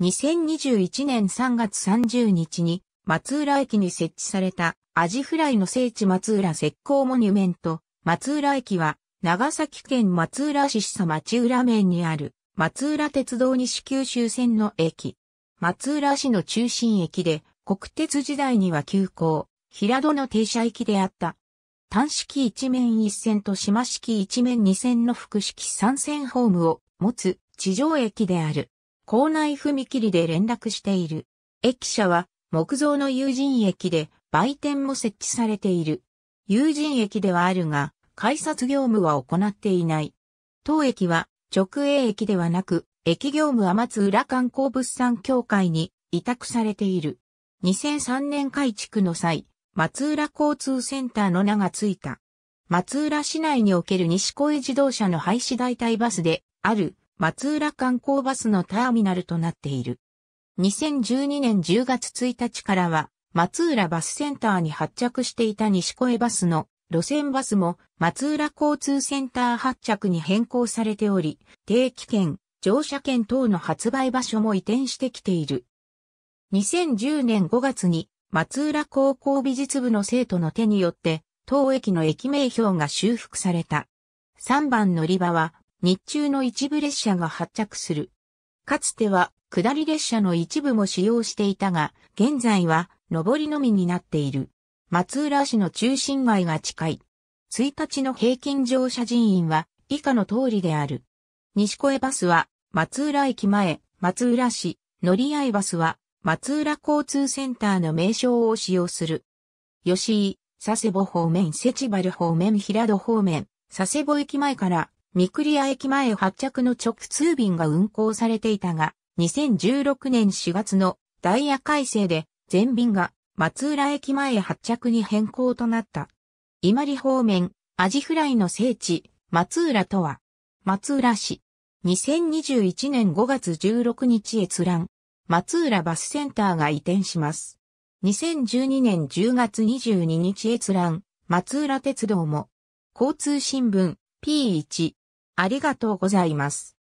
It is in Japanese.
2021年3月30日に松浦駅に設置されたアジフライの聖地松浦石膏モニュメント。松浦駅は長崎県松浦市下町浦面にある松浦鉄道西九州線の駅。松浦市の中心駅で国鉄時代には急行、平戸の停車駅であった。単式一面一線と島式一面二線の複式三線ホームを持つ地上駅である。校内踏切で連絡している。駅舎は木造の友人駅で売店も設置されている。友人駅ではあるが、改札業務は行っていない。当駅は直営駅ではなく、駅業務は松浦観光物産協会に委託されている。2003年改築の際、松浦交通センターの名が付いた。松浦市内における西小江自動車の廃止代替バスである松浦観光バスのターミナルとなっている。2012年10月1日からは、松浦バスセンターに発着していた西越バスの路線バスも松浦交通センター発着に変更されており、定期券、乗車券等の発売場所も移転してきている。2010年5月に松浦高校美術部の生徒の手によって、当駅の駅名標が修復された。3番乗り場は日中の一部列車が発着する。かつては下り列車の一部も使用していたが、現在は上りのみになっている。松浦市の中心街が近い。1日の平均乗車人員は以下の通りである。西小江バスは松浦駅前、松浦市、乗り合いバスは松浦交通センターの名称を使用する。吉井、佐世保方面、セチバル方面、平戸方面、佐世保駅前から三栗屋駅前発着の直通便が運行されていたが、2016年4月のダイヤ改正で全便が松浦駅前発着に変更となった。伊万里方面、アジフライの聖地、松浦とは、松浦市。2021年5月16日閲覧。松浦バスセンターが移転します。2012年10月22日閲覧、松浦鉄道も、交通新聞、P1、ありがとうございます。